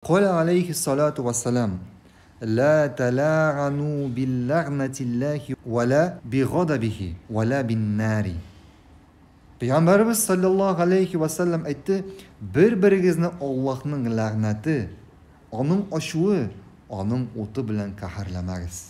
قال عليه الصلاة والسلام لا تلاعنوا باللعنة الله ولا بغضبه ولا بالنار пайғамбарымыз саллаллаху алейхи уассалам айтты бір біріңізді аллахның лағнаты оның ашуы оның оты білән каһарламаңыз